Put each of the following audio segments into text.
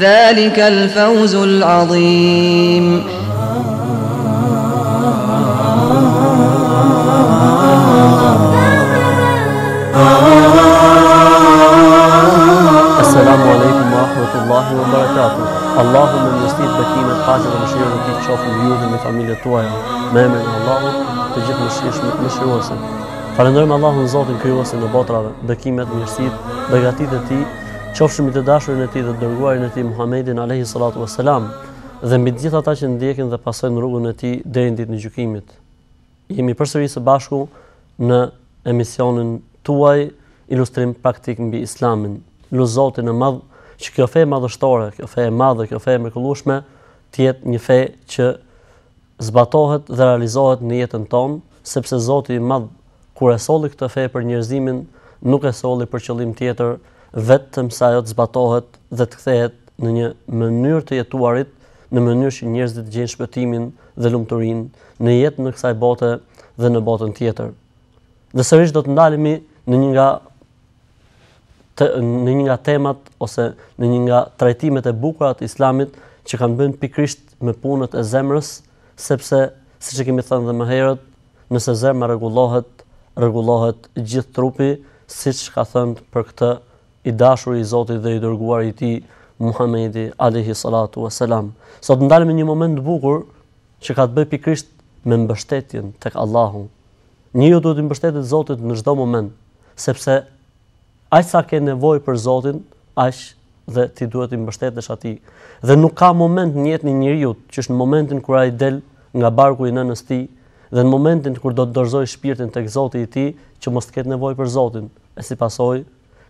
dhalika al-fawzu al-azim Assalamu alaikum wa rahmatullahi wa barakatuh. Allahum menesit bekim qatilishin dhe qofin yudh me familjet tuaja, memen e Allahut, të gjithë të mëshirshëm, mëshirues. Falenderojmë Allahun Zotin kryesor për botrat, bekimet, mëshirën, dhe gatitën e ti qofshëm i të dashurin e ti dhe dërguarin e ti Muhammedin alayhi salatu vesselam dhe mbi të gjithë ata që ndjekin dhe pasojnë rrugën e tij deri në ditën e gjykimit. Jemi përsëri së bashku në emisionin tuaj Ilustrim praktik mbi Islamin. Lut Zoti e Madh që kjo fe madhështore, kjo fe e madhe, kjo fe e mrekullueshme të jetë një fe që zbatohet dhe realizohet në jetën tonë, sepse Zoti i Madh kur e solli këtë fe për njerëzimin, nuk e solli për qëllim tjetër vetëm sa ajo të zbatohet dhe të kthehet në një mënyrë të jetuarit, në mënyrë që njerëzit të gjejnë shpëtimin dhe lumturinë në jetë në kësaj bote dhe në botën tjetër. Dhe sërish do të ndalemi në një nga të, në një nga temat ose në një nga trajtimet e bukura të Islamit që kanë bën pikrisht me punët e zemrës, sepse siç e kemi thënë edhe më herët, nëse zemra rregullohet, rregullohet gjithë trupi, siç ka thënë për këtë i dashur i Zotit dhe i dërguar i ti, Muhammedi, alihi salatu e selam. Sot ndalë një moment bukur që ka të bëj pikrisht me mbështetjen tek Allahu. Një ju duhet të mbështetit Zotit në gjdo moment, sepse aqë sa ke nevoj për Zotin, aqë dhe ti duhet të mbështetesh ati. Dhe nuk ka moment një jetë një njëri që është në momentin kura i del nga barku i në nësë ti, dhe në momentin kër do të dërzoj shpirtin tek Zotit i ti, që mos të ketë nevoj për Zotin, e si pasoj,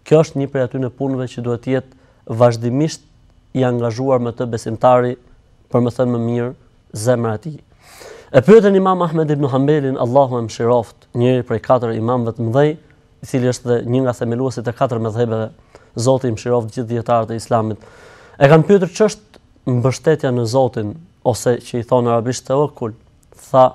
Kjo është një prej aty në punëve që duhet jetë vazhdimisht i angazhuar me të besimtari për më thënë më mirë zemra ti. E pyetën imam Ahmed ibn Hanbelin, Allahu e Mshiroft, njëri prej katër imamve të mëdhej, i cili është dhe një nga themeluesit e katër mëdhejve, Zoti i Mshiroft gjithë djetarët e Islamit. E kanë pyetur ç'është mbështetja në Zotin ose që i thon arabisht tawakkul. Tha,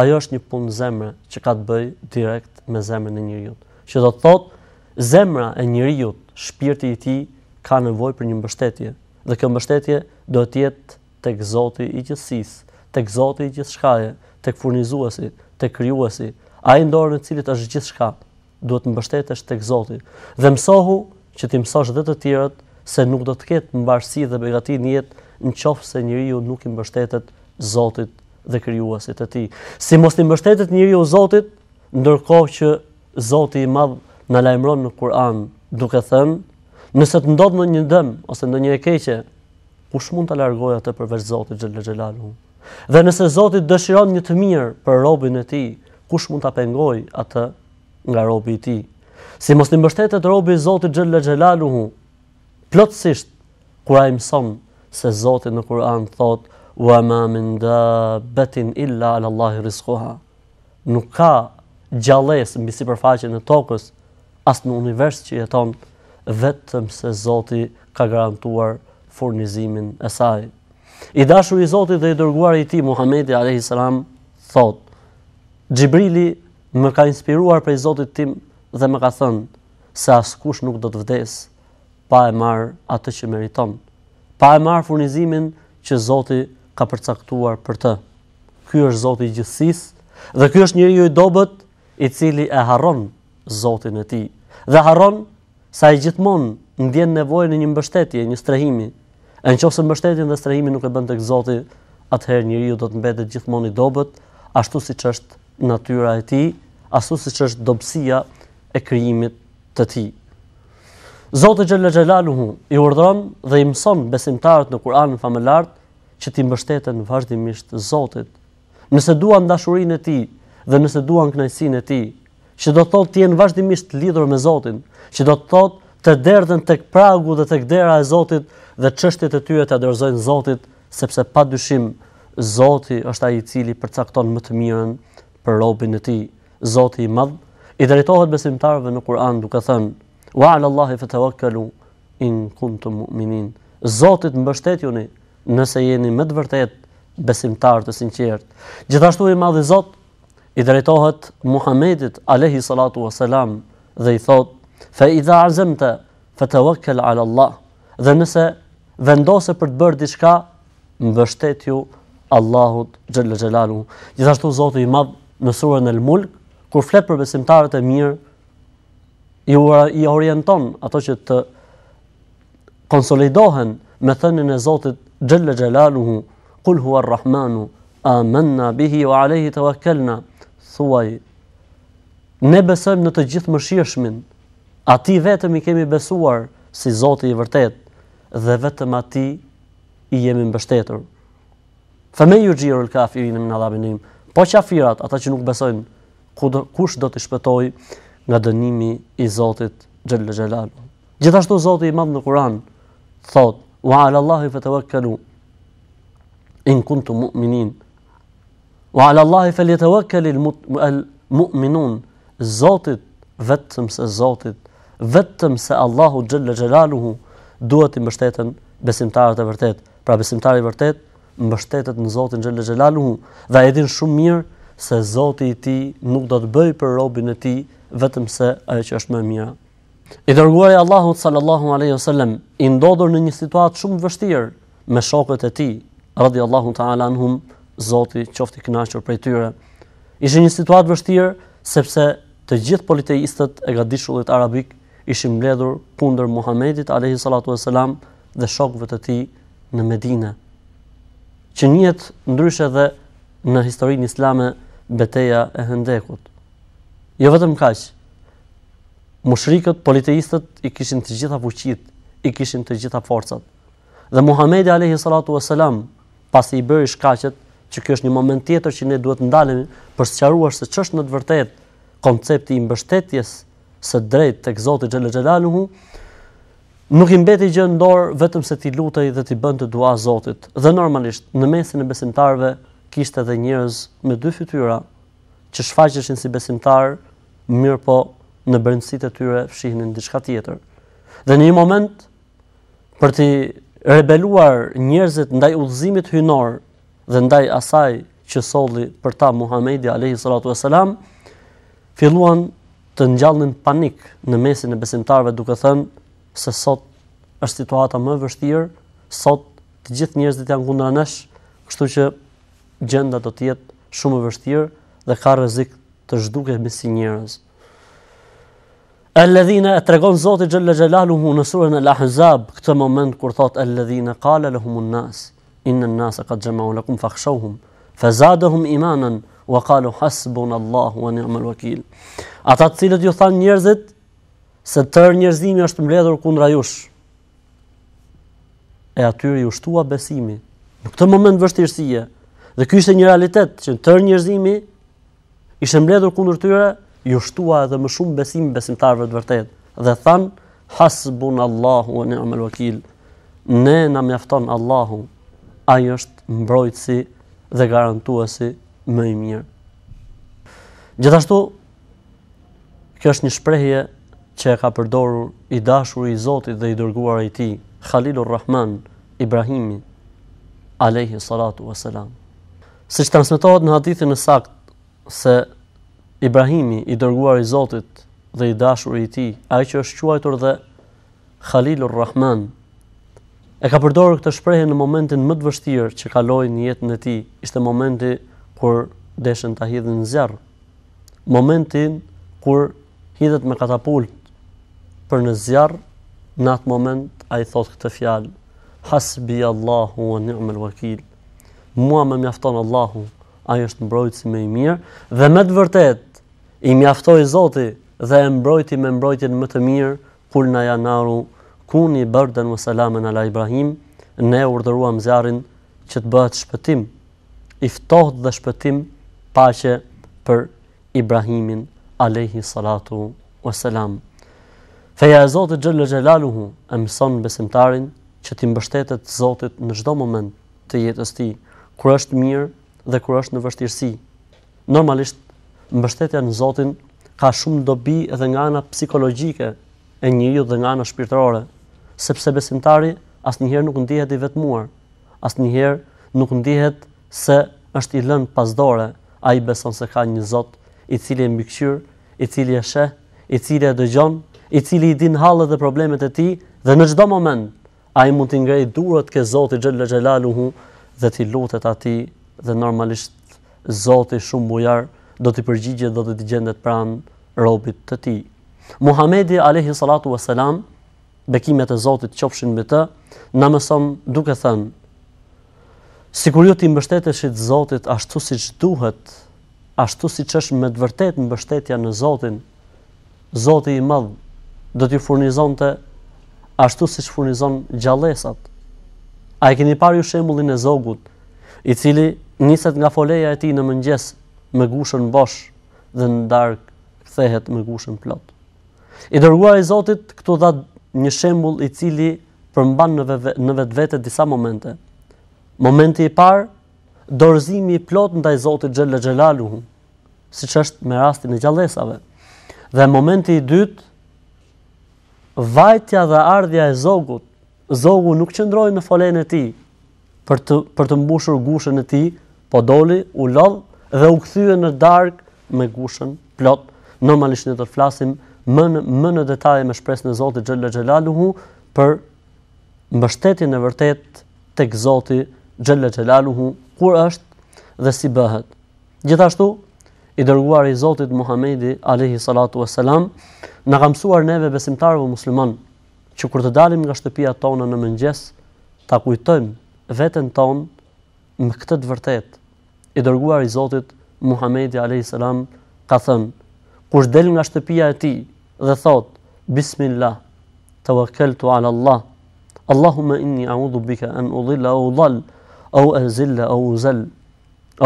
ajo është një punë zemre që ka të bëjë direkt me zemrën e njeriu. Që do të thotë zemra e njeriu, shpirti i tij ka nevojë për një mbështetje dhe kjo mbështetje do të jetë tek Zoti i gjithësisë, tek Zoti i të tek furnizuesi, tek krijuesi, ai ndorën e cilit është gjithçka. Duhet mbështetesh tek Zoti dhe mësohu që ti mësosh dhe të tjerët se nuk do të ketë mbarësi dhe begati në jetë nëse njeriu nuk i mbështetet Zotit dhe krijuesit të tij. Si mos i mbështetet njeriu Zotit ndërkohë që Zoti i Madh na lajmëron në Kur'an duke thënë, nëse të ndodh në një dëm ose në një e keqe, kush mund ta largojë atë përveç Zotit Gjellë xhelalu? Dhe nëse Zoti dëshiron një të mirë për robën e tij, kush mund ta pengojë atë nga robi i tij? Si mos i mbështetet robi i Zotit Gjellë xhelalu plotësisht kur ai mëson se Zoti në Kur'an thotë wa ma min dabatin illa ala allah rizquha nuk ka gjales mbi sipërfaqen e tokës asë në univers që jeton vetëm se Zoti ka garantuar furnizimin e saj. I dashur i Zoti dhe i dërguar i ti, Muhammedi a.s. thot, Gjibrili më ka inspiruar prej Zotit tim dhe më ka thënë se asë kush nuk do të vdes, pa e marë atë që meriton, pa e marë furnizimin që Zoti ka përcaktuar për të. Ky është Zoti gjithësisë dhe ky është njëri ju i dobet i cili e harron Zotin e ti. Dhe haron sa i gjithmonë ndjen nevojë në një mbështetje, një strehimi. Në qofë se mbështetje dhe strehimi nuk e bënd të këzoti, atëherë njëri ju do të mbetet gjithmonë i dobet, ashtu si që është natyra e ti, ashtu si që është dobsia e kryimit të ti. Zotë Gjellë Gjellalu hu, i urdron dhe i mëson besimtarët në Kur'an në familartë që ti mbështetën vazhdimisht Zotit. Nëse duan dashurin e ti dhe nëse duan kënajsin e ti, që do të thotë të jenë vazhdimisht të lidhur me Zotin, që do të thotë të derdhen tek pragu dhe tek dera e Zotit dhe çështjet e tyre të adhurojnë Zotin, sepse pa dyshim Zoti është ai i cili përcakton më të mirën për robën e tij, Zoti i Madh, i drejtohet besimtarëve në Kur'an duke thënë: "Wa 'alallahi fatawakkalu in kuntum mu'minin." Zotit mbështetjuni nëse jeni më të vërtet besimtar të sinqertë. Gjithashtu i madhi Zoti i drejtohet Muhamedit alayhi salatu wasalam dhe i thot fa idha azamta fatawakkal ala Allah dhe nëse vendose për të bërë diçka mbështetju Allahut xhallal xhelalu gjithashtu Zoti i madh në surën el mulk kur flet për besimtarët e mirë i i orienton ato që të konsolidohen me thënien e Zotit xhallal xhelalu kul huwa arrahmanu amanna bihi wa alayhi tawakkalna thuaj ne besojmë në të gjithë mëshirshmin ati vetëm i kemi besuar si zoti i vërtet dhe vetëm ati i jemi mbështetur fëme ju gjirë lë kafirin e minadabinim po qafirat ata që nuk besojnë kush do të shpëtoj nga dënimi i zotit gjellë gjellalu gjithashtu zoti i madhë në kuran thot wa alallahi fatawakkalu in kuntum mu'minin Wa ala Allahi fe li të l-mu'minun, Zotit, vetëm se Zotit, vetëm se Allahu gjëllë gjëllaluhu, duhet i mështetën besimtarët e vërtet. Pra besimtarët e vërtet, mështetët në Zotin gjëllë gjëllaluhu, dhe edhin shumë mirë, se Zotit i ti nuk do të bëj për robin e ti, vetëm se e që është më mirë. I dërguar i Allahu sallallahu alaihi wasallam i ndodhur në një situatë shumë të vështirë me shokët e tij radiallahu ta'ala anhum Zoti qoftë i kënaqur prej tyre. Ishte një situatë vështirë sepse të gjithë politeistët e gadishullit arabik ishin mbledhur kundër Muhamedit alayhi salatu vesselam dhe shokëve të tij në Medinë. Që njihet ndryshe edhe në historinë islame beteja e Hendekut. Jo vetëm kaq. Mushrikët politeistët i kishin të gjitha fuqitë, i kishin të gjitha forcat. Dhe Muhamedi alayhi salatu vesselam pasi i bëri shkaqet, që kjo është një moment tjetër që ne duhet ndalemi për së qaruar se që është në të vërtet koncepti i mbështetjes së drejt të këzotit Gjellë Gjellalu hu, nuk imbeti gjë ndorë vetëm se ti lutej dhe ti bënd të dua zotit. Dhe normalisht, në mesin e besimtarve, kishtë edhe njërës me dy fytyra që shfaqeshin si besimtar, mirë po në bërëndësit e tyre fshihin në diçka tjetër. Dhe një moment, për ti rebeluar njërzit ndaj udhëzimit hynorë, dhe ndaj asaj që solli për ta Muhamedi alayhi salatu vesselam filluan të ngjallnin panik në mesin e besimtarëve duke thënë se sot është situata më e vështirë, sot të gjithë njerëzit janë kundër nesh, kështu që gjenda do të jetë shumë e vështirë dhe ka rrezik të zhdukemi si njerëz. Alladhina atregon Zoti xhalla në surën Al-Ahzab këtë moment kur thotë alladhina qala lahumun nas inna nasa jama'u lakum fakhshawhum fazadahum imanan wa hasbunallahu wa ni'mal wakeel ata cilët ju than njerëzit se tërë njerëzimi është mbledhur kundra jush e atyre ju shtua besimi në këtë moment vështirësie dhe ky ishte një realitet që tërë njerëzimi ishte mbledhur kundër tyre ju shtua edhe më shumë besim besimtarve të vërtet dhe than hasbunallahu wa ni'mal wakeel ne na mjafton allahun ai është mbrojtësi dhe garantuesi më i mirë. Gjithashtu kjo është një shprehje që e ka përdorur i dashuri i Zotit dhe i dërguar i Tij, Khalilur Rahman Ibrahimi alayhi salatu wassalam. Siç transmetohet në hadithin e saktë se Ibrahimi i dërguari i Zotit dhe i dashuri i Tij, ai që është quajtur dhe Khalilur Rahman, E ka përdorur këtë shprehje në momentin më të vështirë që kaloi në jetën e tij. Ishte momenti kur deshen ta hidhin në zjarr. Momentin kur hidhet me katapult për në zjarr, në atë moment ai thotë këtë fjalë: Hasbi Allahu wa ni'mal wakeel. Mua më mjafton Allahu, ai është mbrojtësi më i mirë dhe më të vërtet i mjaftoi Zoti dhe e mbrojti me mbrojtjen më të mirë kul na janaru kuni bërden më salamen ala Ibrahim, ne urdhëruam zjarin që të bëhet shpëtim, iftohet dhe shpëtim pache për Ibrahimin alehi salatu më salam. Feja e Zotit Gjëllë gjellaluhu, e mëson besimtarin që ti mbështetet Zotit në gjdo moment të jetës ti, kër është mirë dhe kër është në vështirësi. Normalisht, mbështetja në Zotin ka shumë dobi edhe nga ana psikologike e njëriut dhe nga ana shpirtërore, sepse besimtari asnjëherë nuk ndihet i vetmuar, asnjëherë nuk ndihet se është i lënë pas dore, ai beson se ka një Zot i cili e mbikëqyr, i cili e sheh, i cili e dëgjon, i cili i din hallet dhe problemet e tij dhe në çdo moment ai mund të ngrejë duart ke Zoti xhallal xhelaluhu dhe t'i lutet atij dhe normalisht Zoti shumë bujar do t'i përgjigjet do t'i gjendet pranë robit të tij. Muhamedi alayhi salatu wasalam bekimet e Zotit qofshin me të, na mëson duke thënë: Sikur ju ti mbështeteshit Zotit ashtu siç duhet, ashtu siç është me të vërtetë mbështetja në Zotin, Zoti i Madh do t'ju furnizonte ashtu siç furnizon gjallësat. A e keni parë ju shembullin e zogut, i cili niset nga foleja e tij në mëngjes me gushën bosh dhe në darkë kthehet me gushën plot. I dërguar i Zotit këtu dha një shembull i cili përmban në vetë në vetë disa momente. Momenti i parë, dorëzimi i plot ndaj Zotit Xhella si siç është me rastin e gjallesave. Dhe momenti i dytë, vajtja dhe ardhja e Zogut. Zogu nuk qëndroi në folën e tij për të për të mbushur gushën e tij, po doli, u lodhë, dhe u kthye në darkë me gushën plot. Normalisht ne do të flasim më në, më në detaje me shpresën e Zotit Xhella Xhelaluhu për mbështetjen e vërtet tek Zoti Xhella Xhelaluhu kur është dhe si bëhet. Gjithashtu i dërguar i Zotit Muhamedi alayhi salatu vesselam na ka mësuar neve besimtarëve musliman që kur të dalim nga shtëpia tona në mëngjes ta kujtojmë veten tonë me këtë të vërtet. I dërguar i Zotit Muhamedi alayhi salam ka thënë kush del nga shtëpia e tij dhe thot bismillah tawakkaltu ala allah allahumma inni a'udhu bika an udilla aw udall aw azilla aw uzal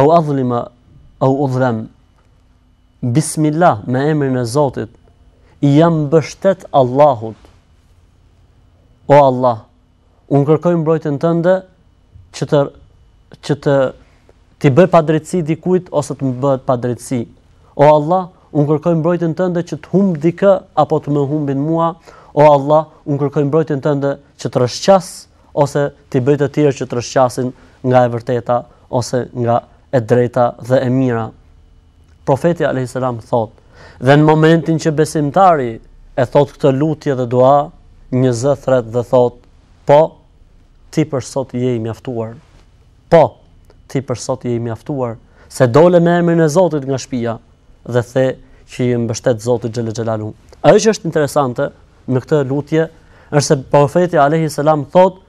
aw adhlima aw udhlam bismillah me emrin e Zotit i jam mbështet Allahut o Allah un kërkoj mbrojtjen tënde që të që të ti bëj padrejti dikujt ose të më bëhet padrejti o Allah unë kërkoj mbrojtjen tënde që të humb dikë apo të më humbin mua, o Allah, unë kërkoj mbrojtjen tënde që të rëshqas, ose të bëj të tjerë që të rëshqasin nga e vërteta ose nga e drejta dhe e mira. Profeti alayhis salam thot, dhe në momentin që besimtari e thot këtë lutje dhe dua, një zë thret dhe thot, po ti për sot je i mjaftuar. Po ti për sot je i mjaftuar se dole me emrin e Zotit nga shtëpia dhe the që i mbështet Zotit Xhelel Xhelalu. Ajo që është interesante në këtë lutje është se profeti alayhi salam thotë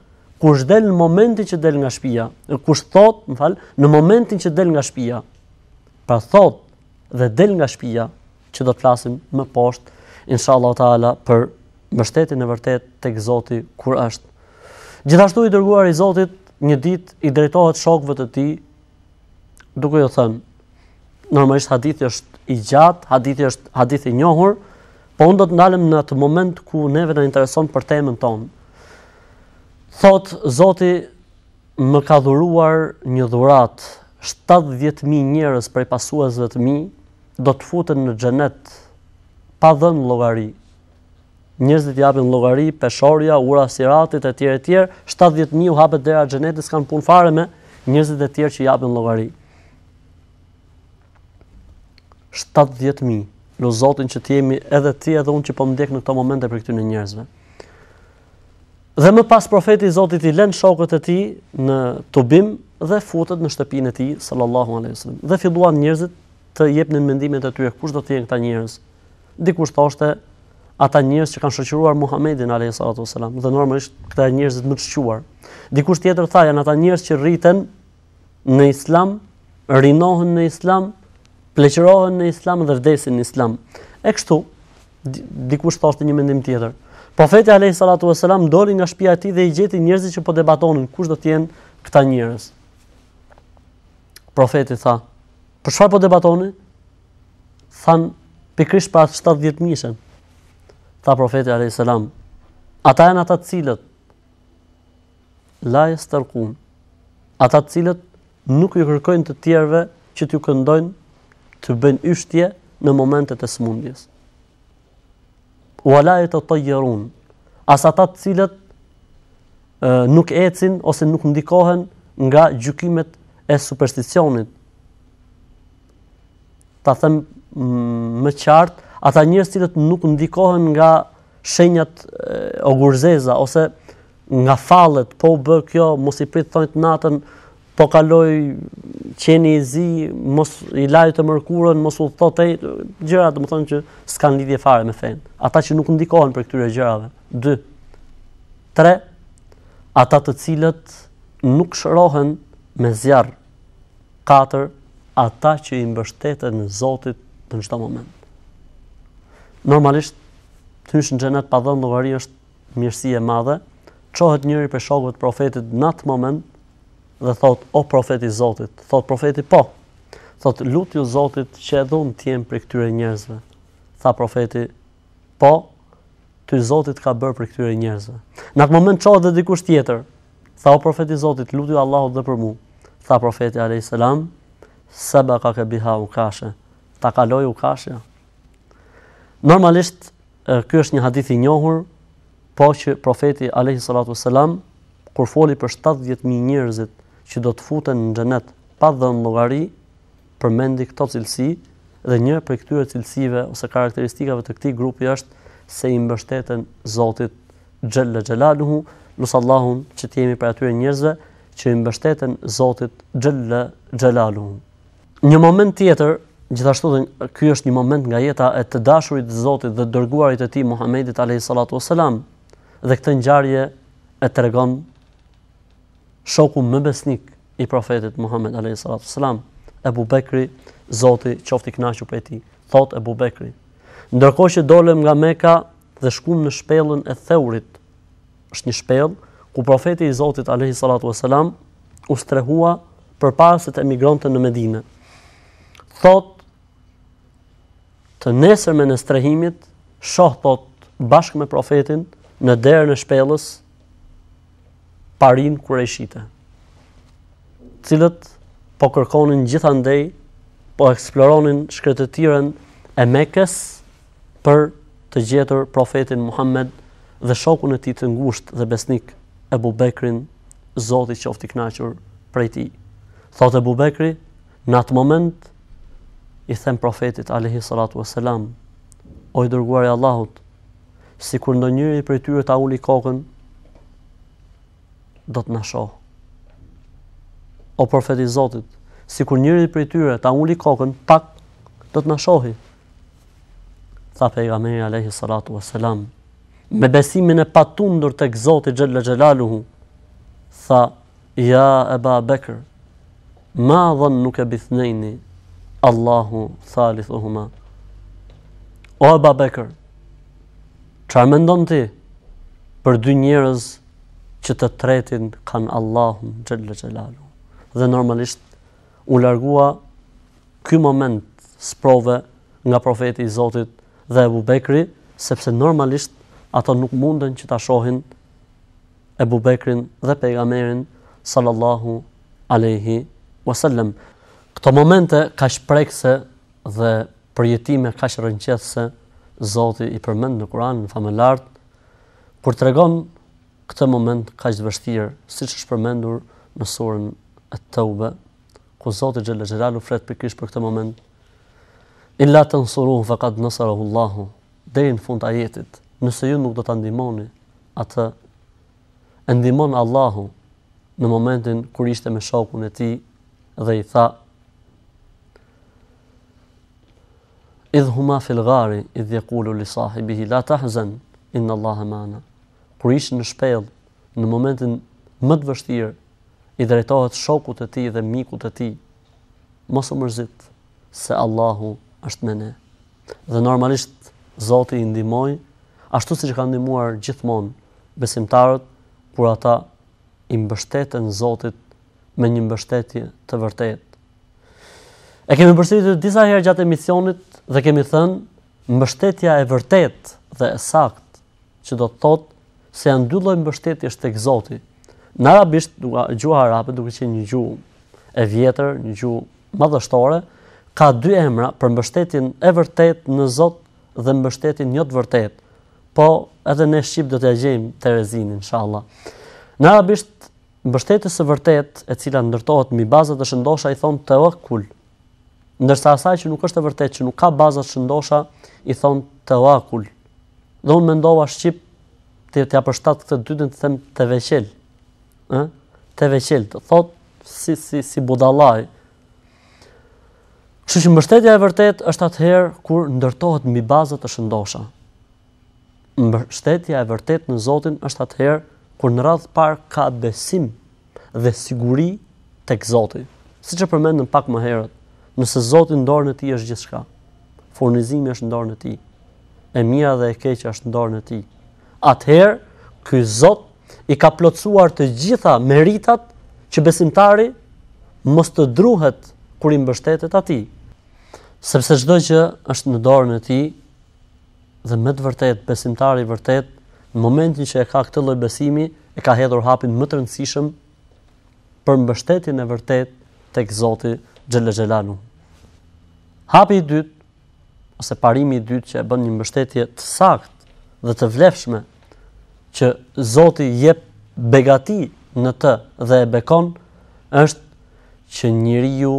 kush del në momentin që del nga shtëpia, kush thotë, më fal, në momentin që del nga shtëpia. Pra thotë dhe del nga shtëpia që do të flasim më poshtë inshallah taala për mbështetjen e vërtet tek Zoti kur është. Gjithashtu i dërguar i Zotit një ditë i drejtohet shokëve të tij duke i thënë normalisht hadithi është i gjatë, hadithi është hadithi i njohur, po unë do të ndalem në atë moment ku neve na intereson për temën tonë. Thotë Zoti më ka dhuruar një dhurat 70.000 njerëz prej pasuesve të mi do të futen në xhenet pa dhënë llogari. Njerëzit që japin llogari, peshorja, ura siratit e tjerë e tjerë, 70.000 u hapet dera xhenetit kanë punë fare me njerëzit e tjerë që japin llogari. 70.000. Lo Zotin që të jemi edhe ti edhe unë që po ndjek në këtë momente për këtyn e njerëzve. Dhe më pas profeti i Zotit i lën shokët e tij në Tubim dhe futet në shtëpinë e tij sallallahu alaihi wasallam. Dhe filluan njerëzit të jepnin mendimet e tyre kush do të jenë këta njerëz. Dikush thoshte ata njerëz që kanë shoqëruar Muhamedit alayhi salatu wasalam dhe normalisht këta njerëz më të shquar. Dikush tjetër tha janë ata njerëz që rriten në Islam, rinohen në Islam, pleqërohen në islam dhe vdesin në islam. E kështu, dikush ashtë një mendim tjetër. Profeti Alehi Salatu Veselam dori nga shpia ti dhe i gjeti njërzi që po debatonin kush do tjenë këta njerëz. Profeti tha, për shfar po debatoni? Than, pikrish pa atë 70 mishen. Tha profeti Alehi Salam, ata e në ata cilët, lajës tërkun, ata cilët nuk ju kërkojnë të tjerve që t'ju këndojnë të bëjnë yshtje në momentet e smundjes. Wala e të të gjerun, as atat cilët nuk ecin ose nuk ndikohen nga gjukimet e supersticionit. Ta them mm, më qartë, ata njërës cilët nuk ndikohen nga shenjat o gurzeza, ose nga falet, po bë kjo, mos i pritë thonjë natën, po kaloj qeni i zi, i lajë të mërkurën, mos u thotë e, gjëra të më thonë që s'kan lidhje fare me fenë. Ata që nuk ndikohen për këtyre gjërave. Dë, tre, ata të cilët nuk shërohen me zjarë. Katër, ata që i mbështetën në Zotit të në qëta moment. Normalisht, të nëshë në gjenet pa dhëndovari është mjërësie madhe, qohet njëri për shokëve të profetit në atë moment, dhe thot o profeti Zotit, thot profeti po. Thot lutju Zotit që dhun të jem për këtyre njerëzve. Tha profeti po, ty Zotit ka bërë për këtyre njerëzve. Në atë moment çohet edhe dikush tjetër. Tha o profeti Zotit, lutju Allahut dhe për mua. Tha profeti alayhis salam, sabaka ka biha ukashe. Ta kaloi ukashe. Normalisht ky është një hadith i njohur, po që profeti alayhis salatu selam kur foli për 70 mijë njerëzit që do të futen në xhenet pa dhënë llogari, përmendi këto cilësi dhe një prej këtyre cilësive ose karakteristikave të këtij grupi është se i mbështeten Zotit Xhella Xhelaluhu, nus Allahun që të jemi për atyre njerëzve që i mbështeten Zotit Xhella Xhelaluhu. Një moment tjetër, gjithashtu dhe ky është një moment nga jeta e të dashurit të Zotit dhe dërguarit të Tij Muhamedit alayhisallatu wasalam, dhe këtë ngjarje e tregon shoku më besnik i profetit Muhammed alayhi salatu sallam, Abu Bekri, Zoti qoftë i kënaqur prej tij. Thot Abu Bekri, ndërkohë që dolëm nga Mekka dhe shkuam në shpellën e Theurit, është një shpellë ku profeti i Zotit alayhi salatu wasalam u strehua përpara se të emigronte në Medinë. Thot të nesër me në strehimit, shoh thot bashkë me profetin në derën e shpellës parin kërë e shite, cilët po kërkonin gjitha ndej, po eksploronin shkretetiren e mekes për të gjetër profetin Muhammed dhe shokun e ti të ngusht dhe besnik e bubekrin zoti që ofti knaqër prej ti. Thot e bubekri, në atë moment, i them profetit Alehi Salatu Veselam, ojë dërguar e Allahut, si kur ndonjëri për tyre ta uli kokën, do të na shohë. O profeti i Zotit, sikur njëri prej tyre ta uli kokën, pak do të na shohë. Tha pejgamberi alayhi salatu vesselam me besimin e patundur tek Zoti gjellë xhelaluhu, tha ja Abu bekër, ma nuk e bithnejni, Allahu thalithuhuma. O Abu Bekr, çfarë mendon ti për dy njerëz që të tretin kanë Allahum gjëllë xhelalu. Dhe normalisht u largua këj moment sprove nga profeti i Zotit dhe Ebu Bekri, sepse normalisht ato nuk munden që ta shohin Ebu Bekrin dhe pejgamerin sallallahu aleyhi wasallam. Këto momente ka shprekse dhe përjetime ka shrenqese Zotit i përmend në Kuran në famëllartë, kur të këtë moment kaq të vështirë siç është përmendur në surën At-Tauba, ku Zoti xhalla xhelalu flet pikërisht për këtë moment. In la tansuruhu faqad nasarahu Allahu. Dhe në fund ajetit, nëse ju nuk do ta ndihmoni atë, e ndihmon Allahu në momentin kur ishte me shokun e tij dhe i tha huma fil ghari idh yaqulu li sahibihi la tahzan inna allaha ma'ana kur ishin në shpellë në momentin më të vështirë i drejtohet shokut të tij dhe mikut të tij mos u mërzit se Allahu është me ne dhe normalisht Zoti i ndihmoi ashtu siç ka ndihmuar gjithmonë besimtarët kur ata i mbështeten Zotit me një mbështetje të vërtetë e kemi përsëritur disa herë gjatë emisionit dhe kemi thënë mbështetja e vërtetë dhe e saktë që do të thotë se janë dy lloj mbështetjes tek Zoti. Në arabisht, gjuha arabe, duke qenë një gjuhë e vjetër, një gjuhë madhështore, ka dy emra për mbështetjen e vërtet në Zot dhe mbështetjen jo të vërtet. Po, edhe ne shqip do të gjejmë Terezin inshallah. Në arabisht, mbështetja e vërtet, e cila ndërtohet mbi bazat e shëndosha i thon tawakkul. Ndërsa asaj që nuk është e vërtetë, që nuk ka baza të shëndosha, i thon tawakul. Do unë mendova shqip të ja shtatë këtë dytën të them të veqel. Ë? Të veqel, të thot si si si budallaj. Kështu që mbështetja e vërtet është atëherë kur ndërtohet mbi bazat të shëndosha. Mbështetja e vërtet në Zotin është atëherë kur në radhë parë ka besim dhe siguri tek Zoti. Siç e përmendëm pak më herët, nëse Zoti në dorën e tij është gjithçka, furnizimi është në dorën e tij. E mira dhe e keqja është në dorën e tij atëherë ky Zot i ka plotësuar të gjitha meritat që besimtari mos të druhet kur i mbështetet atij. Sepse çdo gjë është në dorën e tij dhe më të vërtet besimtari vërtet në momentin që e ka këtë lloj besimi e ka hedhur hapin më të rëndësishëm për mbështetjen e vërtet tek Zoti Xhelaxhelanu. Hapi i dytë ose parimi i dytë që e bën një mbështetje të saktë dhe të vlefshme që Zoti jep begati në të dhe e bekon është që njeriu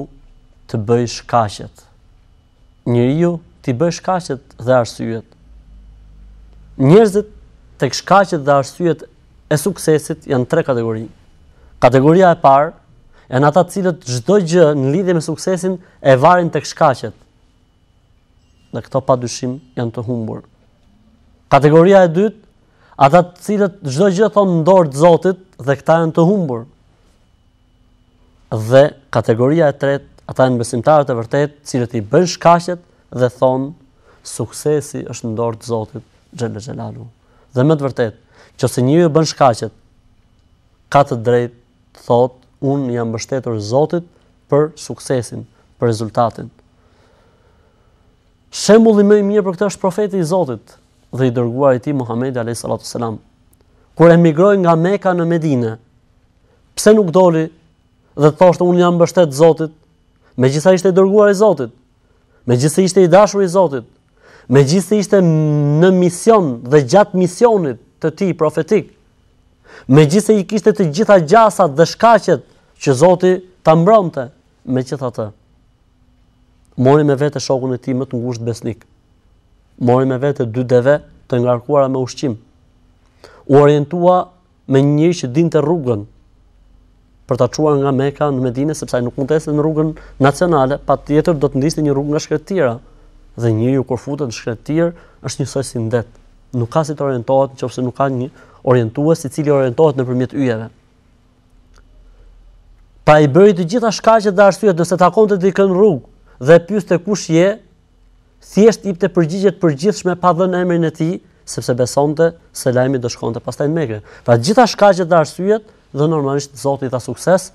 të bëj shkaqet. Njeriu ti bëj shkaqet dhe arsyet. Njerëzit tek shkaqet dhe arsyet e suksesit janë tre kategori. Kategoria e parë janë ata të cilët çdo gjë në lidhje me suksesin e varen tek shkaqet. Në këto padyshim janë të humbur. Kategoria e dytë ata të cilët çdo gjë thon në dorë të Zotit dhe këta janë të humbur. Dhe kategoria e tretë, ata janë besimtarët e vërtetë, të cilët i bën shkaqet dhe thon suksesi është në dorë të Zotit xhallal xhelalu. Dhe më të vërtetë, nëse njëri e bën shkaqet, ka të drejtë të thotë un jam mbështetur Zotit për suksesin, për rezultatin. Shembulli më i mirë për këtë është profeti i Zotit, dhe i dërguar i tij Muhammed alayhi salatu sallam kur emigroi nga Mekka në Medinë pse nuk doli dhe thoshte un jam mbështet Zotit megjithëse ishte i dërguar i Zotit megjithëse ishte i dashur i Zotit megjithëse ishte në mision dhe gjatë misionit të tij profetik megjithëse i kishte të gjitha gjasat dhe shkaqet që Zoti ta mbronte megjithatë mori me vete shokun e tij më të ngushtë besnik mori me vete dy deve të ngarkuara me ushqim. U orientua me një njëri që dinte rrugën për ta çuar nga Mekka në Medinë sepse ai nuk mund të në rrugën nacionale, patjetër do të ndiste një rrugë nga Shkretira. Dhe njeriu kur futet në Shkretir është njësoj si ndet. Nuk ka si të orientohet nëse nuk ka një orientues i cili orientohet nëpërmjet yjeve. Pa i bëri të gjitha shkaqet dhe arsyet, nëse takonte dikën rrugë dhe pyeste kush je, thjesht i pëtë përgjigjet përgjithshme pa dhe në emrin e ti, sepse besonte se lajmi do shkonte pastaj në meke. Pra gjitha shkajet dhe arsyet dhe normalisht zotit dhe sukses,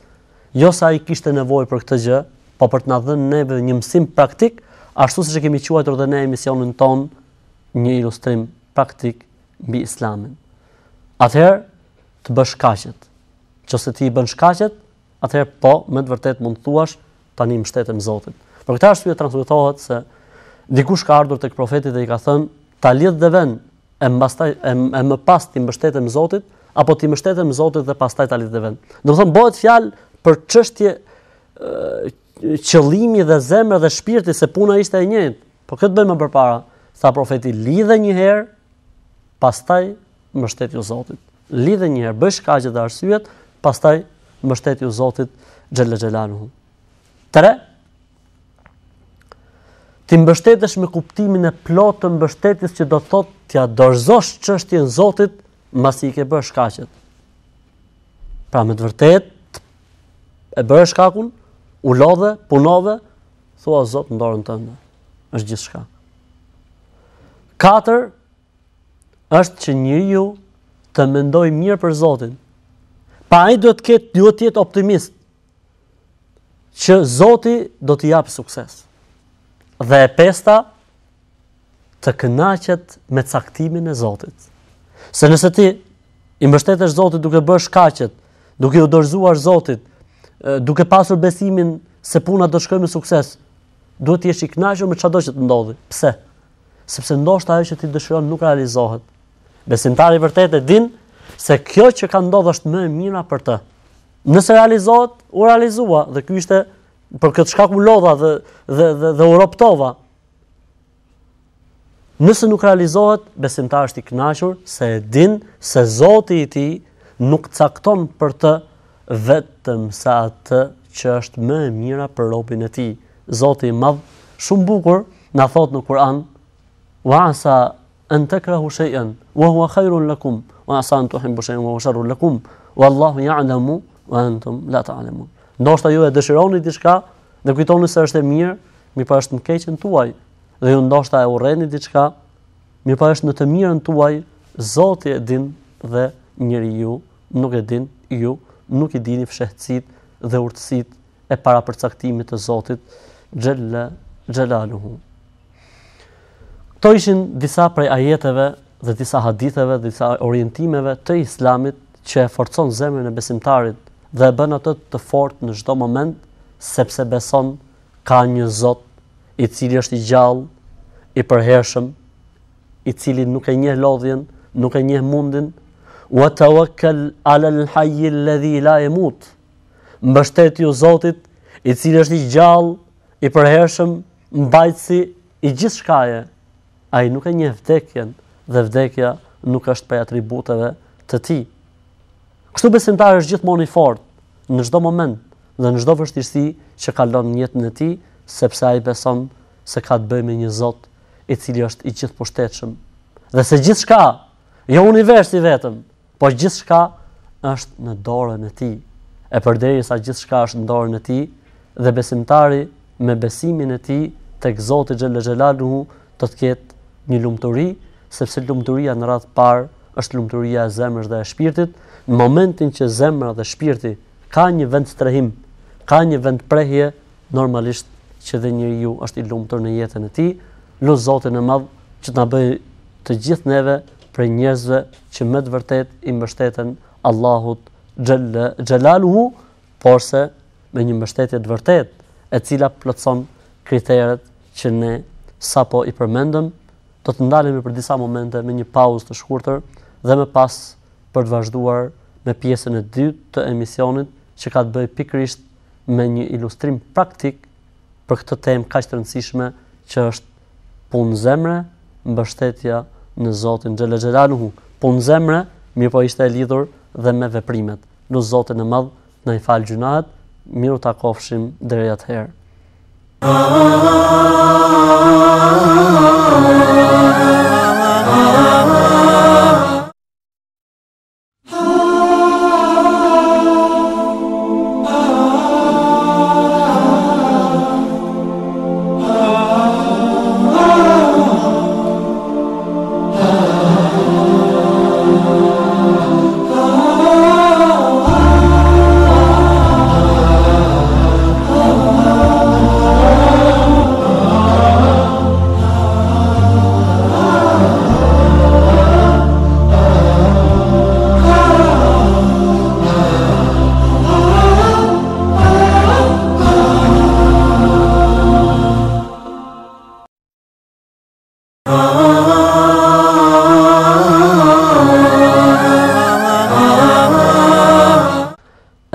jo sa i kishte nevoj për këtë gjë, pa po për të në dhe në neve dhe një mësim praktik, ashtu se që kemi quajtër dhe ne emisionin ton një ilustrim praktik mbi islamin. Atëherë të bësh shkajet. Që se ti i bën shkajet, atëherë po, me të vërtet mund të thuash, tani më shtetën zotit. Për këta është të transmitohet se dikush ka ardhur tek profeti dhe i ka thënë ta lidh dhe vën e pastaj e më pas ti mbështetem Zotit apo ti mbështetem Zotit dhe pastaj ta lidh dhe vën. Do të thonë bëhet fjalë për çështje qëllimi dhe zemra dhe shpirti se puna ishte e njëjtë. Po këtë bëjmë më parë, sa profeti lidhë një herë, pastaj mbështetju Zotit. Lidhë një herë, bësh kaqë të arsyet, pastaj mbështetju Zotit xhallaxhelanu ti mbështetesh me kuptimin e plotë të mbështetjes që do thotë t'ia dorëzosh çështjen Zotit mbasi i ke bërë shkaqet. Pra me të vërtet e bërë shkakun, u lodhe, punove, thua Zot në dorën tënde. Është gjithçka. Katër është që njeriu të mendoj mirë për Zotin. Pa e duhet të ketë duhet të jetë optimist që Zoti do t'i jap sukses dhe e pesta të kënaqet me caktimin e Zotit. Se nëse ti i mbështetesh Zotit duke bërë shkaqet, duke u dorëzuar Zotit, duke pasur besimin se puna do të shkojë me sukses, duhet të jesh i kënaqur me çdo që të ndodhi. Pse? Sepse ndoshta ajo që ti dëshiron nuk realizohet. Besimtari i vërtetë e din se kjo që ka ndodhur është më e mira për të. Nëse realizohet, u realizua dhe ky ishte për këtë shkak u lodha dhe dhe dhe, dhe u roptova. Nëse nuk realizohet, besimtari është i kënaqur se e din se Zoti i tij nuk cakton për të vetëm sa atë që është më e mira për robën e tij. Zoti i madh, shumë bukur, na thot në Kur'an: "Wa asa an takrahu shay'an wa huwa khairun lakum, wa asa tuhibbu shay'an wa huwa sharrun lakum, wallahu ya'lamu wa antum la ta'lamun." Ta Ndoshta ju e dëshironi diçka dhe kujtoni se është e mirë, mi pa është në keqen tuaj. Dhe ju ndoshta e urreni diçka, mi pa është në të mirën tuaj, Zoti e din dhe njeriu ju nuk e din, ju nuk i dini fshehtësit dhe urtësit e para përcaktimit të Zotit Gjelle Gjelaluhu. To ishin disa prej ajeteve dhe disa haditheve, disa orientimeve të islamit që e forcon zemrën e besimtarit dhe e bën atë të fortë në çdo moment sepse beson ka një Zot i cili është i gjallë, i përhershëm, i cili nuk e njeh lodhjen, nuk e njeh mundin. Wa tawakkal 'ala al-hayy alladhi la yamut. Mbështetju Zotit, i cili është i gjallë, i përhershëm, mbajtësi i gjithë shkaje. Ai nuk e njeh vdekjen dhe vdekja nuk është prej atributeve të tij. Kështu besimtari është gjithmonë i fortë në çdo moment dhe në çdo vështirësi që kalon në jetën e tij, sepse ai beson se ka të bëjë me një Zot i cili është i gjithë dhe se gjithçka, jo universi vetëm, po gjithçka është në dorën e tij. E përderisa gjithçka është në dorën e tij dhe besimtari me besimin e tij tek Zoti xhel do të ketë një lumturi, sepse lumturia në radhë të parë është lumturia e zemrës dhe e shpirtit në momentin që zemra dhe shpirti ka një vend strehim, ka një vend prehje, normalisht që dhe njëri ju është i lumëtër në jetën e ti, lo zotin e madhë që të nabëj të gjithë neve për njëzve që me të vërtet i mështeten Allahut gjelalu hu, por se me një mështetje të vërtet e cila plëtson kriteret që ne sapo i përmendëm, do të ndalemi për disa momente me një pauzë të shkurëtër dhe me pas për të vazhduar me pjesën e dytë të emisionit që ka të bëjë pikërisht me një ilustrim praktik për këtë temë kaq të rëndësishme që është punë zemre, mbështetja në Zotin Xhelaluhu. Punë zemre, mirëpo ishte e lidhur dhe me veprimet. Në Zotin e Madh na falë fal gjunat, miru takofshim deri atëherë. Ah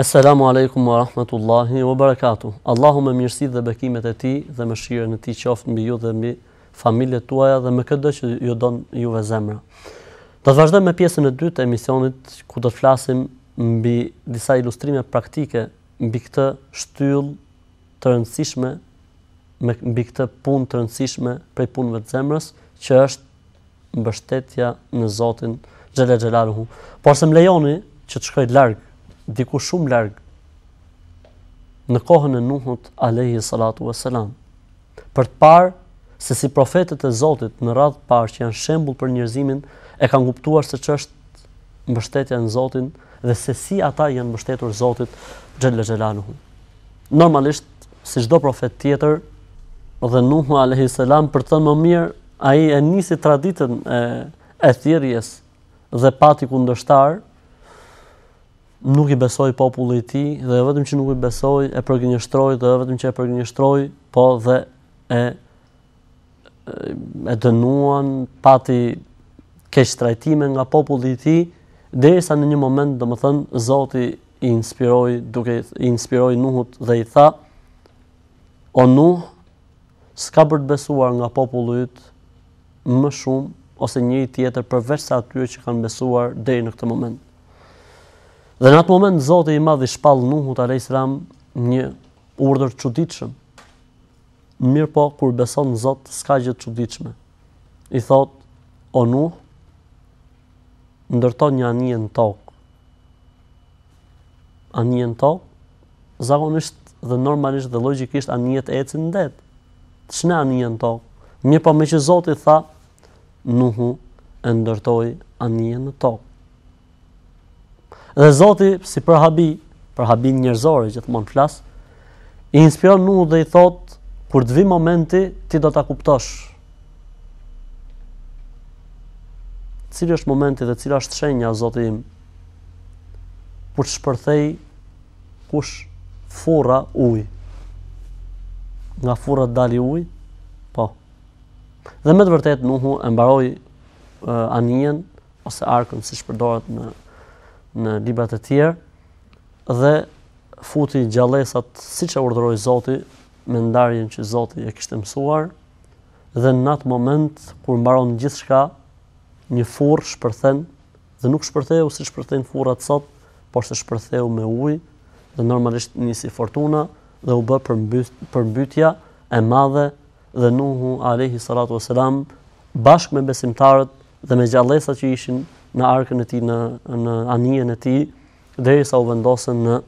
Assalamu alaikum wa rahmatullahi wa barakatuh. Allahu me mirësi dhe bekimet e ti dhe me shire në ti qoftë mbi ju dhe mbi familje tuaja dhe me këtë dhe që ju donë juve zemra. Do të vazhdojmë me pjesën e dytë e emisionit ku do të flasim mbi disa ilustrime praktike mbi këtë shtyllë të rëndësishme me mbi këtë punë të rëndësishme prej punëve të zemrës që është mbështetja në Zotin Xhelel Xhelaluhu. Por s'm lejoni që të shkoj larg diku shumë larg në kohën e Nuhut alayhi salatu vesselam. Për të parë se si profetët e Zotit në radhë parë që janë shembull për njerëzimin e kanë kuptuar se ç'është mbështetja në Zotin dhe se si ata janë mbështetur Zotit xhallaxhalanuhu. Normalisht si çdo profet tjetër dhe Nuhu alayhi salam për të thënë më mirë, ai e nisi traditën e e thirrjes dhe pati kundërshtar, ë nuk i besoi popullit i tij dhe vetëm që nuk i besoi e përgjënjeshtroi dhe vetëm që e përgjënjeshtroi po dhe e e dënuan pati keq trajtime nga populli i tij derisa në një moment domethënë, Zoti i inspiroi duke i inspiroi Nuhut dhe i tha O Nuh s'ka për të besuar nga populli yt më shumë ose një tjetër përveç sa atyre që kanë besuar deri në këtë moment Dhe në atë moment Zoti i Madh i shpall Nuhut alayhis salam një urdhër çuditshëm. Mirë po, kur beson në Zot, s'ka gjë të çuditshme. I thot, o Nuh, ndërton një anije në tokë. Anije në tokë, zakonisht dhe normalisht dhe logikisht anije të ecin në det. Të shne anije në tokë. Mirë po, me që Zot i tha, Nuhu e ndërtoj anije në tokë. Dhe Zoti si për habi, për habin njerëzor që të flas, i inspiron Nuh dhe i thot, kur të vi momenti ti do ta kuptosh. Cili është momenti dhe cila është shenja Zoti im? Ku të shpërthej kush furra ujë? Nga furra dali ujë? Po. Dhe me të vërtetë nuhu, e mbaroi anijen ose arkën si shpërdorat në në libra të tjerë dhe futi gjallësat siç e urdhëroi Zoti me ndarjen që Zoti e kishte mësuar dhe në atë moment kur mbaron gjithçka një furrë shpërthen dhe nuk shpërtheu si shpërthejnë furrat sot, por se shpërtheu me ujë dhe normalisht nisi fortuna dhe u bë përmbyt, përmbytja e madhe dhe Nuhu alayhi salatu wasalam bashkë me besimtarët dhe me gjallësat që ishin në arkën e tij në në anijen e tij derisa u vendosen në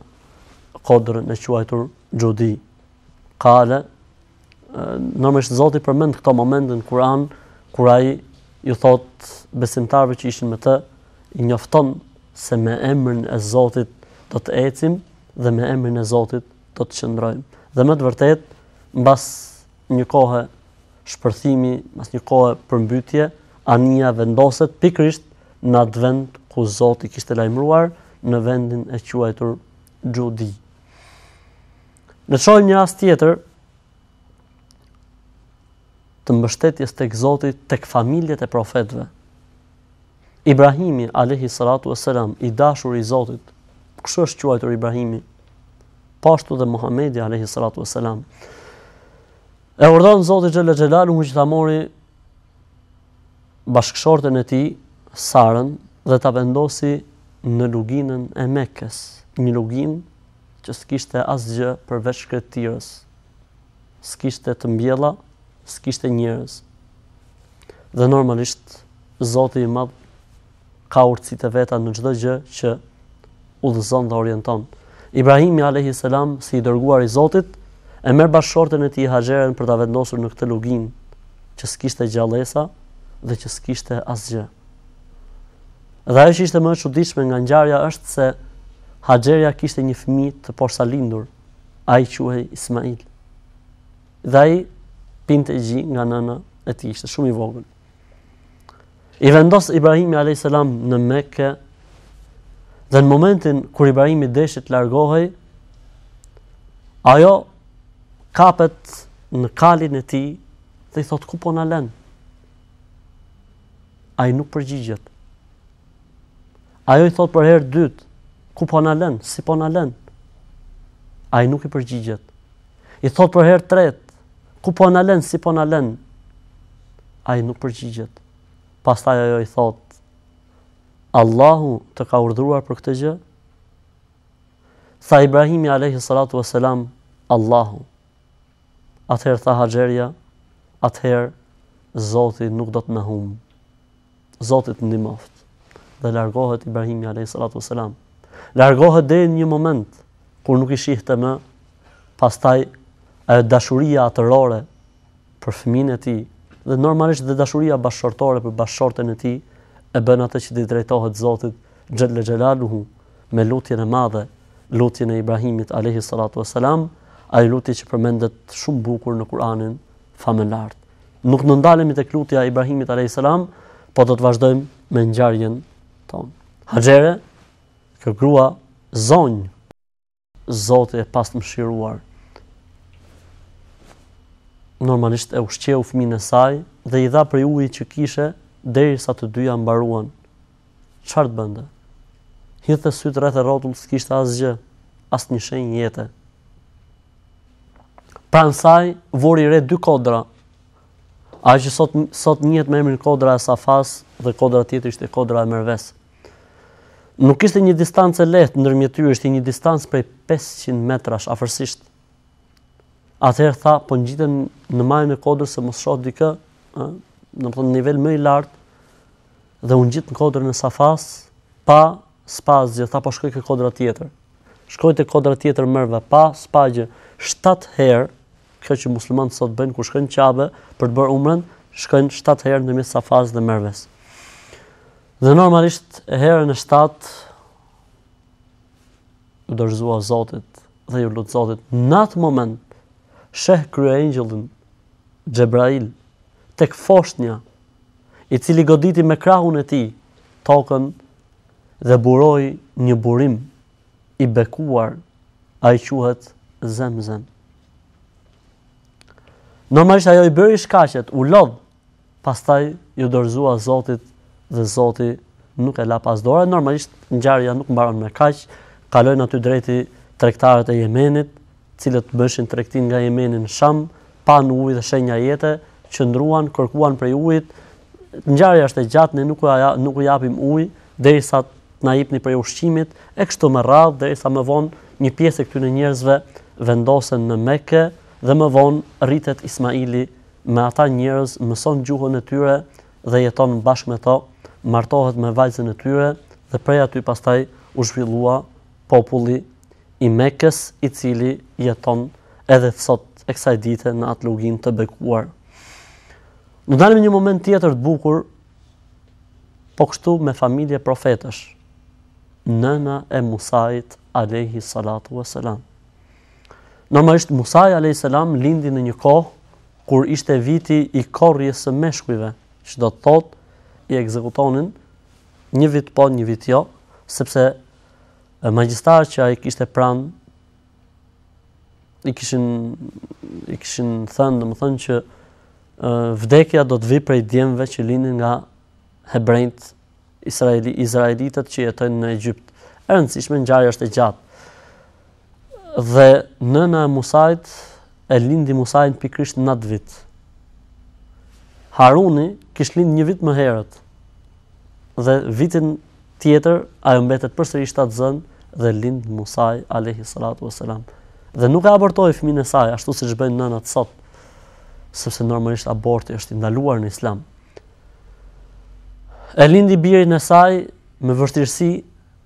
kodrën e quajtur Xhudi. Qala normalisht Zoti përmend këto momente në Kur'an kur ai ju thot besimtarëve që ishin me të i njofton se me emrin e Zotit do të ecim dhe me emrin e Zotit do të qëndrojmë. Dhe më të vërtet, mbas një kohë shpërthimi, mbas një kohë përmbytje, anija vendoset pikrisht në atë vend ku Zoti kishte lajmëruar në vendin e quajtur Xhudi. Në çon një rast tjetër të mbështetjes tek Zoti tek familjet e profetëve. Ibrahimi alayhi salatu wassalam, i dashur i Zotit, kush është quajtur Ibrahimi? Po ashtu dhe Muhamedi alayhi salatu wassalam. E urdhon Zoti xhelal që ta mori bashkëshorten e tij sarën dhe ta vendosi në luginën e Mekës, një luginë që s'kishte asgjë përveç kretirës, s'kishte të mbjella, s'kishte njërës. Dhe normalisht, Zotë i madhë ka urcite veta në gjithë gjë që udhëzon dhe orienton. Ibrahimi a.s. si i dërguar i Zotit, e merë bashortën e ti i haqeren për të vendosur në këtë luginë që s'kishte gjalesa dhe që s'kishte asgjë. Dhe ajo që ishte më e çuditshme nga ngjarja është se Haxherja kishte një fëmijë të poshtë lindur, ai quhej Ismail. Dhe ai pinte gji nga nëna e tij, ishte shumë i vogël. I vendos Ibrahim alayhis salam në Mekë dhe në momentin kur Ibrahim i deshit largohej, ajo kapet në kalin e tij dhe i thot ku po na lën? Ai nuk përgjigjet. Ajo i thot për herë dytë, ku po na lën, si po na lën? Ai nuk i përgjigjet. I thot për herë tretë, ku po na lën, si po na lën? Ai nuk përgjigjet. Pastaj ajo i thot, Allahu të ka urdhëruar për këtë gjë? Tha Ibrahimi alayhi salatu vesselam, Allahu. Atëherë tha Haxherja, atëherë Zoti nuk do të më humb. Zoti të ndihmoft dhe largohet Ibrahimi a.s. Largohet dhe një moment kur nuk i shihte më, pastaj e dashuria atërore për fëmine ti, dhe normalisht dhe dashuria bashkortore për bashkorten e ti, e bën atë që di drejtohet Zotit Gjellë Gjellaluhu me lutjen e madhe, lutjen e Ibrahimit a.s. A i lutje që përmendet shumë bukur në Kur'anin famëllartë. Nuk nëndalemi ndalemi të klutja Ibrahimit a.s. Po do të vazhdojmë me njarjen tonë. Haxhere, kjo grua zonjë, zote e pas të shiruar. normalisht e ushqeu fëmine saj dhe i dha për ujë që kishe deri sa të dyja mbaruan. Qartë bënde? Hithë dhe sytë rrethe rotullë së kishtë asgjë, asë një shenjë jetë. Pra saj, vori re dy kodra. A që sot, sot njët me emrin kodra e safas dhe kodra tjetër ishte kodra e mërvesë nuk ishte një distancë e lehtë ndërmjet tyre, ishte një distancë prej 500 metrash afërsisht. Atëherë tha, po ngjiten në majën e kodrës se mos shoh dikë, ë, në nivel më i lartë dhe u ngjit në kodrën e Safas pa spazje, tha po shkoj te kodra tjetër. Shkoj te kodra tjetër mërve pa spazje 7 herë, kjo që muslimanët sot bëjnë kur shkojnë në Qabe për të bërë umrën, shkojnë 7 herë ndërmjet Safas dhe Mervës. Dhe normalisht herën e 7 u dorëzua Zotit dhe ju lutë Zotit. Në atë moment, sheh krye angjëllin Gjebrail të këfosht një, i cili goditi me krahun e ti tokën dhe buroj një burim i bekuar a i quhet zem zem. Normalisht ajo i bëri shkashet, u lodhë, pastaj ju dorëzua Zotit dhe Zoti nuk e la pas dorë. Normalisht ngjarja nuk mbaron me kaq. Kalojnë aty drejti tregtarët e Yemenit, cilët bëshin tregtin nga Yemeni në Sham, pa ujë dhe shenja jete, qëndruan, kërkuan për ujit. Ngjarja është e gjatë, ne nuk u nuk u japim ujë derisa na jepni për ushqimit e kështu me radhë derisa më vonë një pjesë e këtyre njerëzve vendosen në Mekë dhe më vonë rritet Ismaili me ata njerëz, mëson gjuhën e tyre dhe jeton bashkë me to martohet me vajzën e tyre dhe prej aty pastaj u zhvillua populli i Mekës i cili jeton edhe sot e kësaj dite në atë lugin të bekuar. Në dalim një moment tjetër të bukur, po kështu me familje profetësh, nëna e Musajt Alehi Salatu e Selam. Normalisht Musaj Alehi Selam lindi në një kohë, kur ishte viti i korjes së meshkujve, që do të thotë i ekzekutonin një vit po, një vit jo, sepse magjistar që a i kishte pran, i kishin, i kishin thënë, dhe më thënë që vdekja do të vi prej djemve që linin nga hebrejt Israeli, Israelitët që jetojnë në Egjipt. Erënës ishme në gjarë është e gjatë. Dhe nëna e Musajt, e lindi Musajt pikrisht në atë vit. Haruni, kishë lindë një vit më herët, dhe vitin tjetër, ajo mbetet përsëri shtatë zënë, dhe lindë Musaj, Alehi Salatu Veselam. Dhe nuk e abortoj e saj, ashtu si që bëjnë nënat sot, sëpse normalisht aborti është indaluar në islam. E lindi birin e saj me vështirësi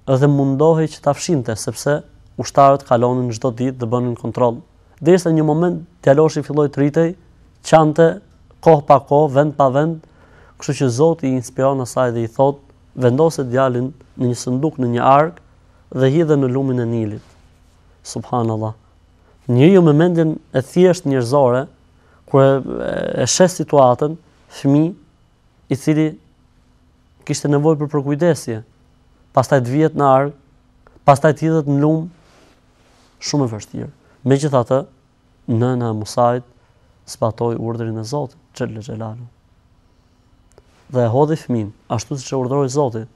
edhe mundohi që ta fshinte, sëpse ushtarët kalonin gjdo dit dhe bënin kontrol. Dhe se një moment, tjaloshi filloj të rritej, qante, kohë pa kohë, vend pa vend, Kështu që Zoti i inspiron asaj dhe i thot, vendoset djalin në një sanduk në një ark dhe hidhe në lumin e Nilit. Subhanallahu. Një me momentin e thjesht njerëzore kur e, e sheh situatën, fëmi i cili kishte nevojë për përkujdesje, pastaj të vihet në ark, pastaj të hidhet në lum shumë e vështirë. Megjithatë, nëna e Musait spatoi urdhrin e Zotit, Çelal Xelalu dhe e hodhi fëmin, ashtu si që urdhërojë Zotit.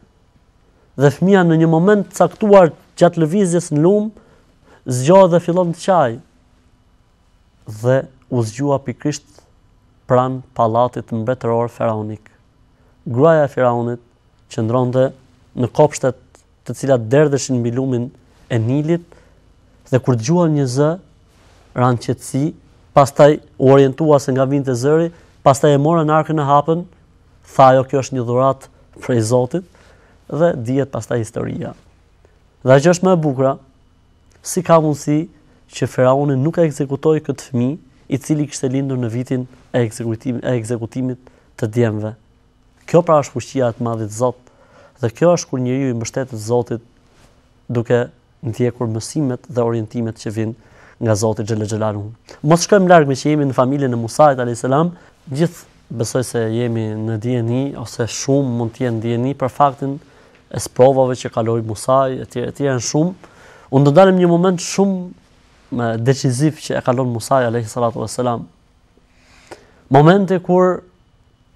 Dhe fëmija në një moment caktuar gjatë lëvizjes në lumë, zgjohë dhe fillon të qaj, dhe u zgjua pikrisht pran palatit mbetëror feraunik. Gruaja e Firaunit qëndronte në kopshtet të cilat derdheshin mbi lumin e Nilit dhe kur dëgjuan një zë, ranqetësi, pastaj u orientua se nga vinte zëri, pastaj e morën arkën e hapën tha jo kjo është një dhurat prej Zotit dhe djetë pasta historia. Dhe që është me bukra, si ka mundësi që Feraunin nuk e ekzekutoj këtë fmi, i cili kështë lindur në vitin e ekzekutimit, e ekzekutimit të djemve. Kjo pra është pushqia e të madhit Zot dhe kjo është kur njëri ju i mështetit Zotit duke në tjekur mësimet dhe orientimet që vinë nga Zotit Gjellegjelarun. Mos shkojmë largë me që jemi në familje në Musajt a.s. gjithë besoj se jemi në dieni ose shumë mund të jenë dieni për faktin e provave që kaloi Musa e të tjerë të janë shumë. Unë do dalim një moment shumë me deciziv që e kalon Musa alayhi salatu vesselam. Momente kur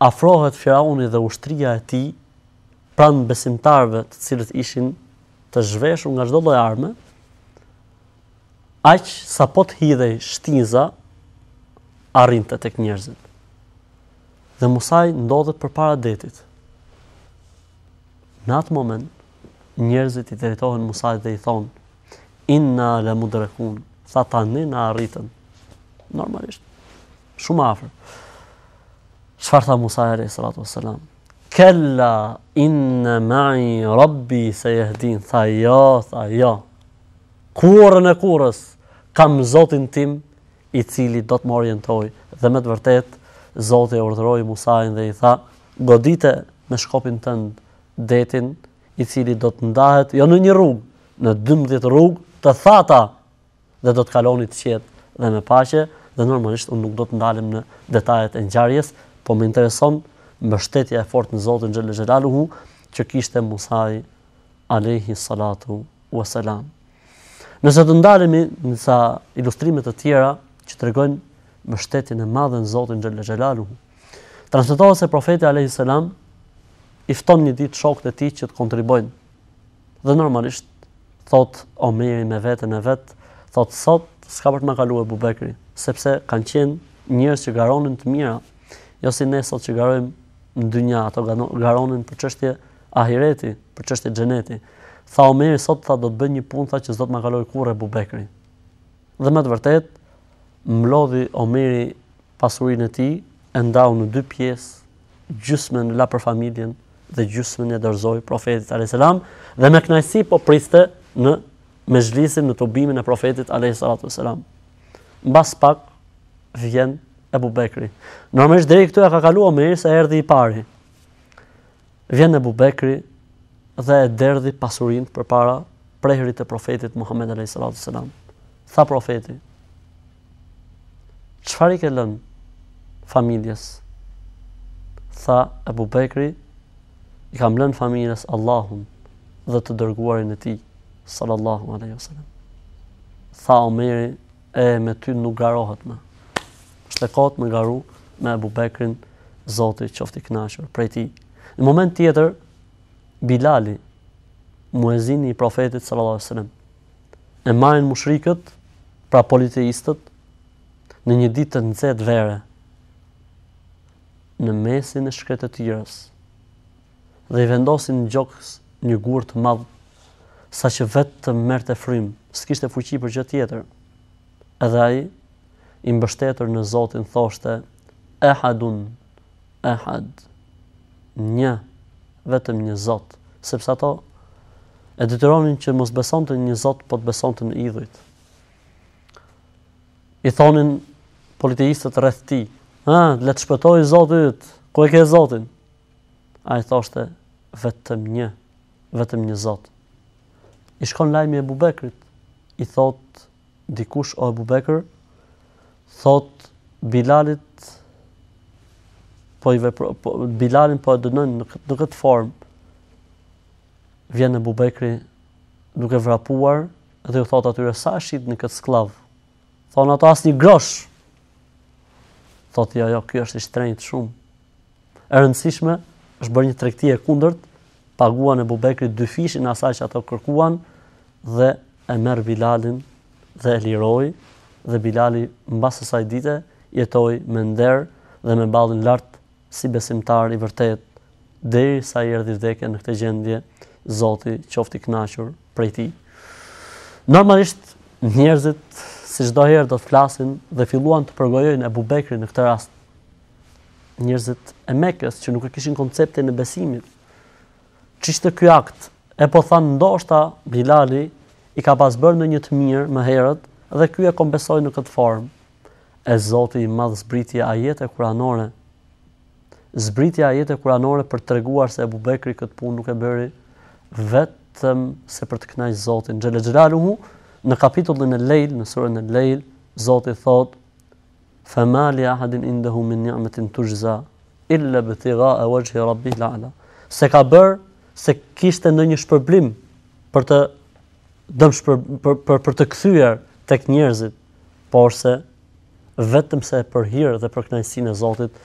afrohet Firauni dhe ushtria e tij pranë besimtarëve të cilët ishin të zhveshur nga çdo lloj armë, aq sa pot hidhej shtiza arrinte tek njerëzit dhe Musaj ndodhet për para detit. Në atë moment, njerëzit i dhejtohen Musaj dhe i thonë, inna le mudrekun, tha tani në arritën. Normalisht, shumë afrë. Shfar tha Musaj e sratu sëlam? Kella inna mai rabbi se jehdin, tha ja, jo, tha ja, jo. Kurën e kurës, kam zotin tim, i cili do të më orientoj dhe me të vërtetë, Zoti e urdhëroi Musain dhe i tha: "Godite me shkopin tënd detin i cili do të ndahet jo në një rrugë, në 12 rrugë të thata dhe do të kaloni të qetë dhe me paqe, dhe normalisht unë nuk do të ndalem në detajet e ngjarjes, por më intereson mbështetja e fortë në Zotin Xhelel Xhelaluhu që kishte Musa i alayhi salatu wasalam." Nëse do të ndalemi në ilustrimet ilustrime të tjera që tregojnë mbështetjen e madhen Zotin xhallal Gjellalu Transmetohet se profeti alayhi salam i një ditë shokët e tij që të kontribojnë Dhe normalisht thot Omeri me veten e vet, thot sot s'ka për të më e Bubekri, sepse kanë qenë njerëz që garonin të mira, jo si ne sot që garojmë në dynja, ato garonin për çështje ahireti, për çështje xheneti. Tha Omeri sot tha do të bëj një punë tha që s'do të më kaloj kurrë Bubekri. Dhe me të vërtetë mlodhi Omeri pasurinë e tij e ndau në dy pjesë, gjysmën la për familjen dhe gjysmën e dorëzoi profetit alayhiselam dhe me kënaqësi po priste në mezhlisin në tubimin e profetit alayhiselam. Mbas pak vjen e Bekri. Normalisht deri këtu ja ka kaluar Omeri se erdhi i pari. Vjen e Bekri dhe e pasurin pasurinë përpara prehrit të profetit Muhammed alayhiselam. Tha profeti qëfar i ke lënë familjes? Tha Ebu Bekri, i kam lënë familjes Allahum dhe të dërguarin e ti, sallallahu aleyhi sallam. Tha Omeri, e me ty nuk garohet me. Shlekot me garu me Ebu Bekrin, zotit qofti knashur, prej ti. Në moment tjetër, Bilali, muezini i profetit sallallahu aleyhi sallam, e majnë mushrikët, pra politeistët, në një ditë të nëzetë vere, në mesin e shkretë të tjërës, dhe i vendosin në gjokës një gurë të madhë, sa që vetë të mërë të frimë, s'kishtë e fuqi për gjë tjetër, edhe a i i mbështetër në Zotin thoshte, e hadun, e had, një, vetëm një Zotë, sepse ato e dytëronin që mos beson të një Zotë, po të beson të në idhujtë. I thonin, politeistët rreth ti. Ha, le të shpëtoj yt. ku e ke Zotin? A i thoshte, vetëm një, vetëm një Zot. I shkon lajmi e bubekrit, i thot, dikush o bubekër, thot, Bilalit, po i vepro, po, Bilalin po e dënën në këtë formë, vjen e bubekri duke vrapuar, dhe ju thot atyre, sa shqit në këtë sklavë? Thonë ato asë një groshë, thotë ja, jo, ky është i shtrenjt shumë. E rëndësishme është bërë një tregti e kundërt, paguan e Bubekrit dy fishin asaj që ato kërkuan dhe e merr Bilalin dhe e liroi dhe Bilali mbas asaj dite jetoi me nder dhe me ballin lart si besimtar i vërtet dhe i sa i erdi vdekja në këtë gjendje, Zoti qofti knashur prej ti. Normalisht njerëzit si çdo herë do të flasin dhe filluan të përgojojnë Abu Bekrin në këtë rast. Njerëzit e Mekës që nuk e kishin konceptin e besimit, çishte ky akt, e po than ndoshta Bilali i ka pas bërë ndonjë të mirë më herët dhe ky e kompensoi në këtë formë. E Zoti i Madh zbriti ajete kuranore. Zbritja ajete kuranore për treguar se Abu Bekri këtë punë nuk e bëri vetëm se për të kënaqur Zotin Xhelal Xhelaluhu, Në kapitullin e lejl, në surën e lejl, Zotë thot, Femali ahadin indahu min njëmetin të gjza, illa bi e wajhi i rabbi Se ka bërë, se kishte ndonjë një shpërblim për të dëm shpër, për, për, për të kthyer tek njerëzit, por se vetëm se për hirë dhe për knajsin e Zotit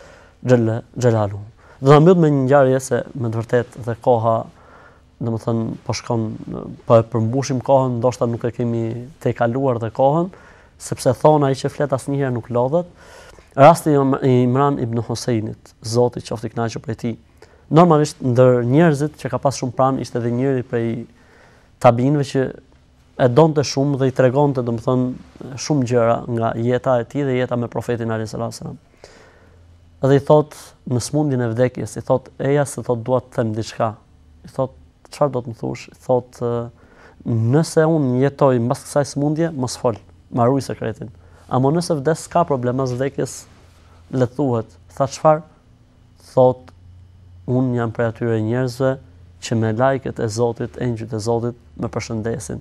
gjelalu. Dhe në mjëtë me një ngjarje se, me vërtet dhe koha, dhe më thënë, po shkon, po e përmbushim kohën, ndoshta nuk e kemi te kaluar dhe kohën, sepse thona i që fletë asë njëherë nuk lodhet, rasti i Imran ibn Hoseinit, zotit që ofti knajqë për e ti, normalisht ndër njerëzit që ka pas shumë pranë, ishte dhe njerëzit për e tabinve që e donë të shumë dhe i tregonë të, dhe më thënë, shumë gjëra nga jeta e ti dhe jeta me profetin Aris Rasa. Dhe i thotë, në smundin e vdekjes, i thotë, eja se thotë duat të them diçka. i thotë, çfarë do të më thosh? Thotë nëse un jetoj mbas kësaj smundje, mos fol, mbaroj sekretin. Amë nëse vdes ka problem as vdekjes, le thuhet. Tha çfarë? Thotë un jam prej atyre njerëzve që me lajket e Zotit, engjëjt e Zotit më përshëndesin.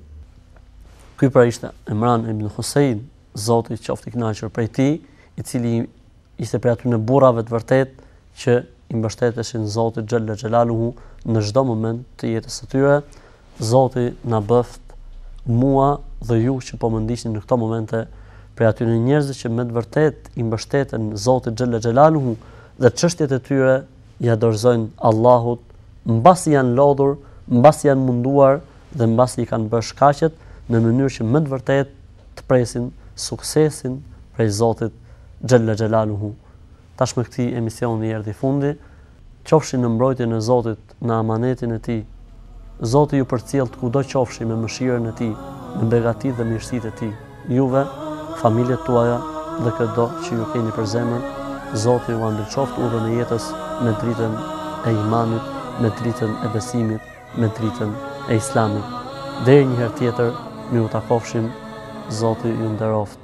Ky pra ishte Imran ibn Hussein, Zoti qoftë i kënaqur prej tij, i cili ishte prej aty në burrave të vërtet që i mbështeteshin Zotit Zotin xhalla në çdo moment të jetës së tyre. Zoti na bëft mua dhe ju që po më në këto momente për aty në njerëz që me të vërtet i mbështeten Zotit xhalla xhalaluhu dhe çështjet e tyre ja dorëzojnë Allahut mbasi janë lodhur, mbasi janë munduar dhe mbasi i kanë bërë shkaqet në mënyrë që më të vërtet të presin suksesin prej Zotit xhalla xhalaluhu. Tash me këti emision një erdi fundi, qofshin në mbrojtje e Zotit në amanetin e ti, Zotit ju për cilë të kudo qofshin me mëshirën e ti, në begati dhe mirësit e ti, juve, familjet tuaja, uaja, dhe këdo që ju keni për zemën, Zotit ju andë qoftë uve në jetës me dritën e imanit, me dritën e besimit, me dritën e islamit. Dhe e njëherë tjetër, mi u takofshin, Zotit ju nderoft.